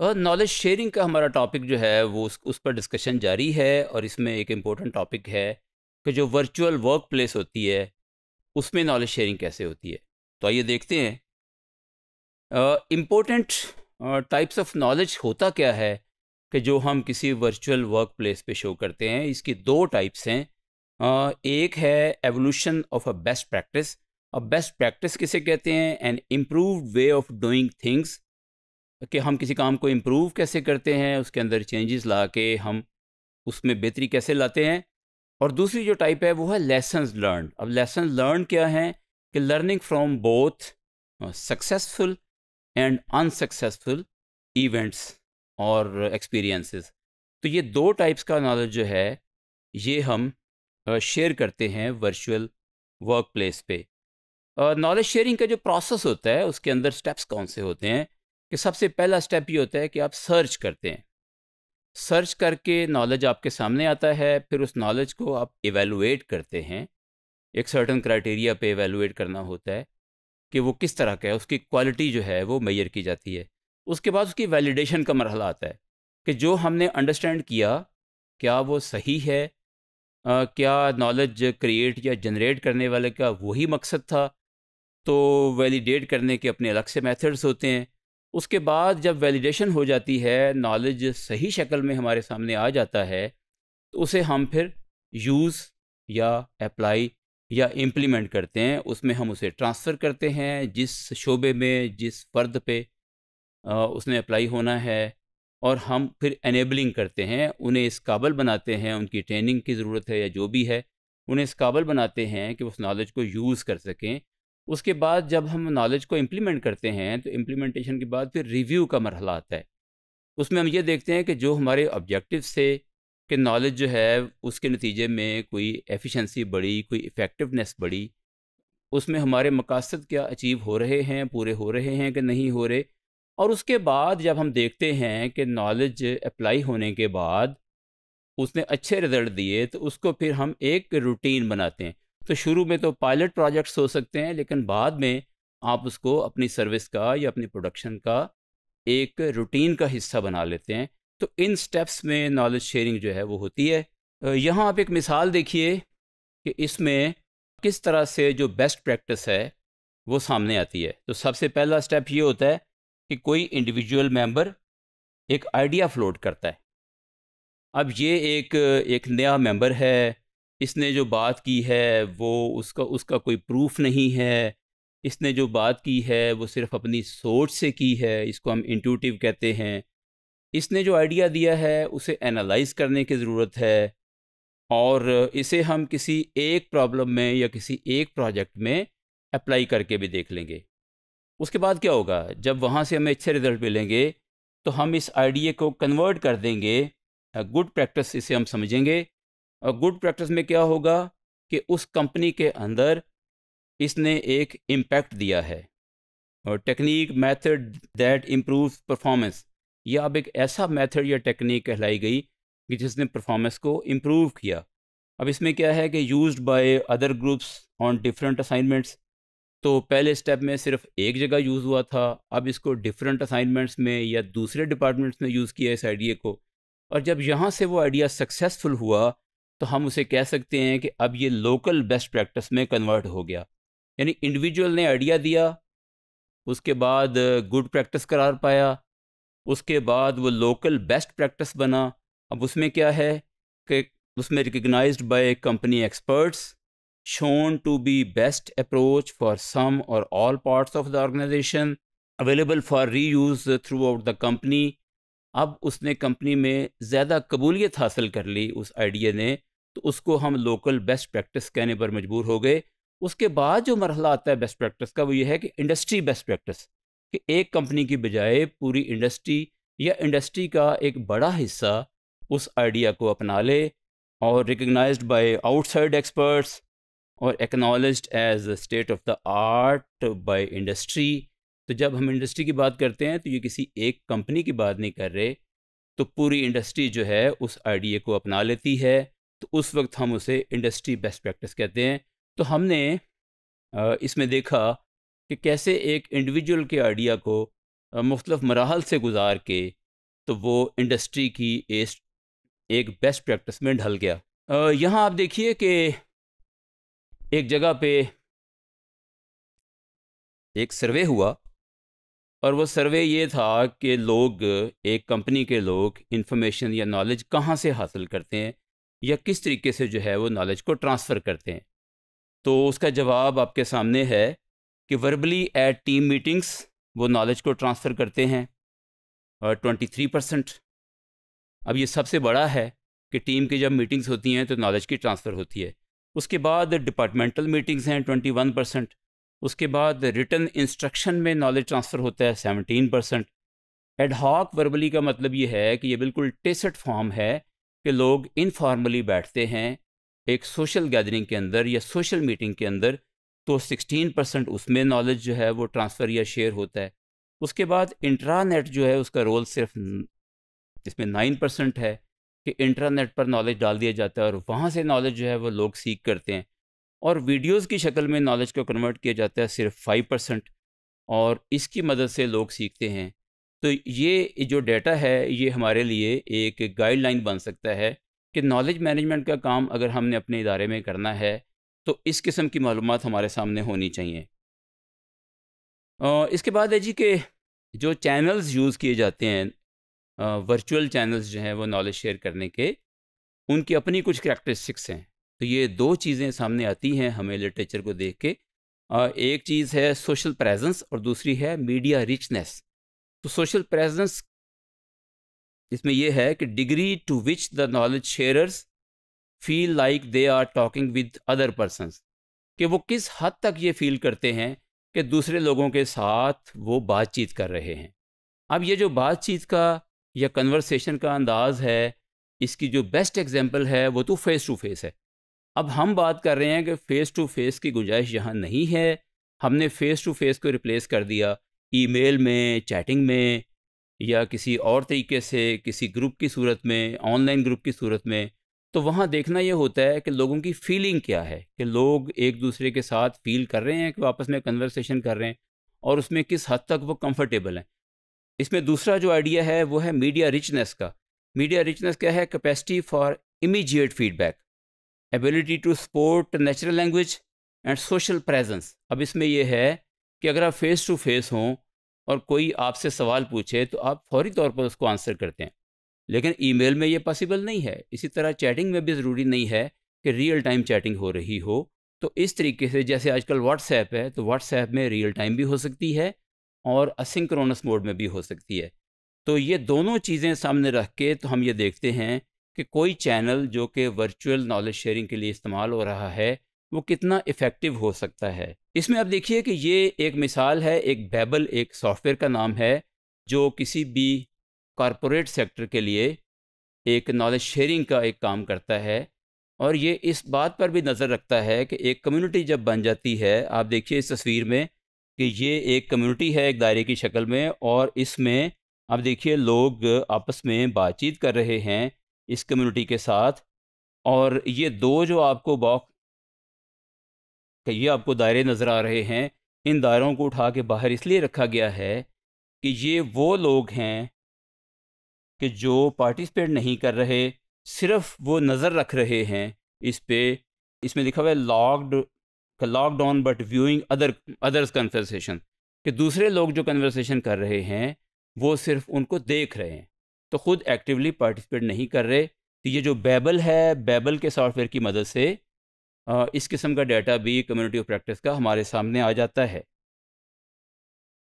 और knowledge sharing का हमारा टॉपिक जो है वो उस, उस पर डिस्कशन जारी है और इसमें एक इम्पोर्टेंट टॉपिक है कि जो वर्चुअल वर्क प्लेस होती है उसमें नॉलेज शेयरिंग कैसे होती है तो आइए देखते हैं इम्पोर्टेंट टाइप्स ऑफ नॉलेज होता क्या है कि जो हम किसी वर्चुअल वर्क प्लेस पर शो करते हैं इसकी दो टाइप्स हैं एक है evolution of a best practice अब बेस्ट प्रैक्टिस किसे कहते हैं an improve way of doing things कि हम किसी काम को इम्प्रूव कैसे करते हैं उसके अंदर चेंजेस ला के हम उसमें बेहतरी कैसे लाते हैं और दूसरी जो टाइप है वो है लेसन लर्न अब लेसन लर्न क्या है कि learning from both successful and unsuccessful events और एक्सपीरियंसेस तो ये दो टाइप्स का नॉलेज जो है ये हम शेयर uh, करते हैं वर्चुअल वर्क प्लेस पे नॉलेज शेयरिंग का जो प्रोसेस होता है उसके अंदर स्टेप्स कौन से होते हैं कि सबसे पहला स्टेप ये होता है कि आप सर्च करते हैं सर्च करके नॉलेज आपके सामने आता है फिर उस नॉलेज को आप एवेलुएट करते हैं एक सर्टन क्राइटेरिया पे इवेलुएट करना होता है कि वो किस तरह का है उसकी क्वालिटी जो है वो मैयर की जाती है उसके बाद उसकी वैलिडेशन का मरहला आता है कि जो हमने अंडरस्टैंड किया क्या वो सही है आ, क्या नॉलेज क्रिएट या जनरेट करने वाले का वही मकसद था तो वैलिडेट करने के अपने अलग से मेथड्स होते हैं उसके बाद जब वैलिडेशन हो जाती है नॉलेज सही शक्ल में हमारे सामने आ जाता है तो उसे हम फिर यूज़ या अप्लाई या इम्प्लीमेंट करते हैं उसमें हम उसे ट्रांसफ़र करते हैं जिस शोबे में जिस फर्द पे उसने अप्लाई होना है और हम फिर एनेबलिंग करते हैं उन्हें इस काबल बनाते हैं उनकी ट्रेनिंग की ज़रूरत है या जो भी है उन्हें इस काबल बनाते हैं कि उस नॉलेज को यूज़ कर सकें उसके बाद जब हम नॉलेज को इम्प्लीमेंट करते हैं तो इम्प्लीमेंटेशन के बाद फिर रिव्यू का मरहला आता है उसमें हम ये देखते हैं कि जो हमारे ऑब्जेक्टिव थे कि नॉलेज जो है उसके नतीजे में कोई एफिशिएंसी बढ़ी कोई इफ़ेक्टिवनेस बढ़ी उसमें हमारे मकासद क्या अचीव हो रहे हैं पूरे हो रहे हैं कि नहीं हो रहे और उसके बाद जब हम देखते हैं कि नॉलेज अप्लाई होने के बाद उसने अच्छे रिज़ल्ट दिए तो उसको फिर हम एक रूटीन बनाते हैं तो शुरू में तो पायलट प्रोजेक्ट्स हो सकते हैं लेकिन बाद में आप उसको अपनी सर्विस का या अपनी प्रोडक्शन का एक रूटीन का हिस्सा बना लेते हैं तो इन स्टेप्स में नॉलेज शेयरिंग जो है वो होती है यहाँ आप एक मिसाल देखिए कि इसमें किस तरह से जो बेस्ट प्रैक्टिस है वो सामने आती है तो सबसे पहला स्टेप ये होता है कि कोई इंडिविजुअल मेंबर एक आइडिया फ्लोट करता है अब ये एक एक नया मेंबर है इसने जो बात की है वो उसका उसका कोई प्रूफ नहीं है इसने जो बात की है वो सिर्फ अपनी सोच से की है इसको हम इंटूटिव कहते हैं इसने जो आइडिया दिया है उसे एनालाइज करने की ज़रूरत है और इसे हम किसी एक प्रॉब्लम में या किसी एक प्रोजेक्ट में अप्लाई करके भी देख लेंगे उसके बाद क्या होगा जब वहाँ से हमें अच्छे रिजल्ट मिलेंगे तो हम इस आइडिया को कन्वर्ट कर देंगे गुड प्रैक्टिस इसे हम समझेंगे और गुड प्रैक्टिस में क्या होगा कि उस कंपनी के अंदर इसने एक इम्पैक्ट दिया है और technique method that improve performance ये अब एक ऐसा मेथड या टेक्निक कहलाई गई कि जिसने परफॉर्मेंस को इम्प्रूव किया अब इसमें क्या है कि use by other groups on different assignments तो पहले स्टेप में सिर्फ एक जगह यूज़ हुआ था अब इसको डिफरेंट असाइनमेंट्स में या दूसरे डिपार्टमेंट्स में यूज़ किया इस आइडिया को और जब यहाँ से वो आइडिया सक्सेसफुल हुआ तो हम उसे कह सकते हैं कि अब ये लोकल बेस्ट प्रैक्टिस में कन्वर्ट हो गया यानी इंडिविजुअल ने आइडिया दिया उसके बाद गुड uh, प्रैक्टिस करार पाया उसके बाद वो लोकल बेस्ट प्रैक्टिस बना अब उसमें क्या है कि उसमें recognise by company experts shown to be best approach for some और all parts of the organisation available for reuse throughout the company अब उसने कंपनी में ज़्यादा कबूलियत हासिल कर ली उस आइडिया ने तो उसको हम लोकल बेस्ट प्रैक्टिस कहने पर मजबूर हो गए उसके बाद जो मरहला आता है बेस्ट प्रैक्टिस का वो ये है कि इंडस्ट्री बेस्ट प्रैक्टिस कि एक कंपनी की बजाय पूरी इंडस्ट्री या इंडस्ट्री का एक बड़ा हिस्सा उस आइडिया को अपना ले और रिकगनाइज बाय आउटसाइड एक्सपर्ट्स और acknowledge as a state of the art by industry तो जब हम इंडस्ट्री की बात करते हैं तो ये किसी एक कंपनी की बात नहीं कर रहे तो पूरी इंडस्ट्री जो है उस आइडिया को अपना लेती है तो उस वक्त हम उसे इंडस्ट्री बेस्ट प्रैक्टिस कहते हैं तो हमने इसमें देखा कि कैसे एक इंडिविजुअल के आइडिया को मुख्तफ मराहल से गुजार के तो वो इंडस्ट्री की एक बेस्ट प्रैक्टिस में ढल गया यहाँ आप देखिए कि एक जगह पे एक सर्वे हुआ और वो सर्वे ये था कि लोग एक कंपनी के लोग इंफॉर्मेशन या नॉलेज कहाँ से हासिल करते हैं या किस तरीके से जो है वो नॉलेज को ट्रांसफ़र करते हैं तो उसका जवाब आपके सामने है कि वर्बली एट टीम मीटिंग्स वो नॉलेज को ट्रांसफ़र करते हैं और ट्वेंटी थ्री परसेंट अब ये सबसे बड़ा है कि टीम की जब मीटिंग्स होती हैं तो नॉलेज की ट्रांसफ़र होती है उसके बाद डिपार्टमेंटल मीटिंग्स हैं ट्वेंटी वन परसेंट उसके बाद रिटर्न इंस्ट्रक्शन में नॉलेज ट्रांसफ़र होता है सेवनटीन परसेंट एडहॉक वर्बली का मतलब ये है कि ये बिल्कुल टेसट फॉर्म है कि लोग इनफॉर्मली बैठते हैं एक सोशल गैदरिंग के अंदर या सोशल मीटिंग के अंदर तो 16 परसेंट उसमें नॉलेज जो है वो ट्रांसफ़र या शेयर होता है उसके बाद इंट्रानेट जो है उसका रोल सिर्फ इसमें नाइन परसेंट है कि इंट्रानेट पर नॉलेज डाल दिया जाता है और वहाँ से नॉलेज जो है वो लोग सीख करते हैं और वीडियोस की शक्ल में नॉलेज को कन्वर्ट किया जाता है सिर्फ फाइव परसेंट और इसकी मदद से लोग सीखते हैं तो ये जो डेटा है ये हमारे लिए एक गाइडलाइन बन सकता है कि नॉलेज मैनेजमेंट का काम अगर हमने अपने इदारे में करना है तो इस किस्म की मालूम हमारे सामने होनी चाहिए इसके बाद है जी के जो चैनल्स यूज़ किए जाते हैं वर्चुअल चैनल्स जो हैं वो नॉलेज शेयर करने के उनकी अपनी कुछ करैक्टरिस्टिक्स हैं तो ये दो चीज़ें सामने आती हैं हमें लिटरेचर को देख के एक चीज़ है सोशल प्रेजेंस और दूसरी है मीडिया रिचनेस तो सोशल प्रेजेंस इसमें यह है कि degree to which the knowledge sharers feel like they are talking with other persons कि वो किस हद तक ये फील करते हैं कि दूसरे लोगों के साथ वो बातचीत कर रहे हैं अब ये जो बातचीत का या कन्वर्सेशन का अंदाज़ है इसकी जो बेस्ट एग्जांपल है वो तो फेस टू फेस है अब हम बात कर रहे हैं कि फ़ेस टू फेस की गुंजाइश यहाँ नहीं है हमने फ़ेस टू फेस को रिप्लेस कर दिया ईमेल में चैटिंग में या किसी और तरीके से किसी ग्रुप की सूरत में ऑनलाइन ग्रुप की सूरत में तो वहाँ देखना ये होता है कि लोगों की फीलिंग क्या है कि लोग एक दूसरे के साथ फील कर रहे हैं कि आपस में कन्वर्सेशन कर रहे हैं और उसमें किस हद तक वो कंफर्टेबल हैं इसमें दूसरा जो आइडिया है वो है मीडिया रिचनेस का मीडिया रिचनेस क्या है capacity for immediate feedback ability to support natural language and social presence अब इसमें यह है कि अगर आप फेस टू फेस हों और कोई आपसे सवाल पूछे तो आप फौरी तौर पर उसको आंसर करते हैं लेकिन ईमेल में ये पॉसिबल नहीं है इसी तरह चैटिंग में भी ज़रूरी नहीं है कि रियल टाइम चैटिंग हो रही हो तो इस तरीके से जैसे आजकल व्हाट्सएप है तो व्हाट्सएप में रियल टाइम भी हो सकती है और असिंक्रोनस मोड में भी हो सकती है तो ये दोनों चीज़ें सामने रख के तो हम ये देखते हैं कि कोई चैनल जो कि वर्चुअल नॉलेज शेयरिंग के लिए इस्तेमाल हो रहा है वो कितना इफ़ेक्टिव हो सकता है इसमें आप देखिए कि ये एक मिसाल है एक बैबल एक सॉफ्टवेयर का नाम है जो किसी भी कॉरपोरेट सेक्टर के लिए एक नॉलेज शेयरिंग का एक काम करता है और ये इस बात पर भी नज़र रखता है कि एक कम्युनिटी जब बन जाती है आप देखिए इस तस्वीर में कि ये एक कम्युनिटी है एक दायरे की शक्ल में और इसमें आप देखिए लोग आपस में बातचीत कर रहे हैं इस कम्युनिटी के साथ और ये दो जो आपको बॉक्स ये आपको दायरे नज़र आ रहे हैं इन दायरों को उठा के बाहर इसलिए रखा गया है कि ये वो लोग हैं कि जो पार्टिसिपेट नहीं कर रहे सिर्फ वो नज़र रख रहे हैं इस पर इसमें लिखा हुआ है locked lockdown but viewing other others conversation कि दूसरे लोग जो कन्वर्सेशन कर रहे हैं वो सिर्फ उनको देख रहे हैं तो ख़ुद एक्टिवली पार्टिसिपेट नहीं कर रहे तो ये जो बैबल है बैबल के सॉफ्टवेयर की मदद से इस किस्म का डाटा भी कम्युनिटी ऑफ प्रैक्टिस का हमारे सामने आ जाता है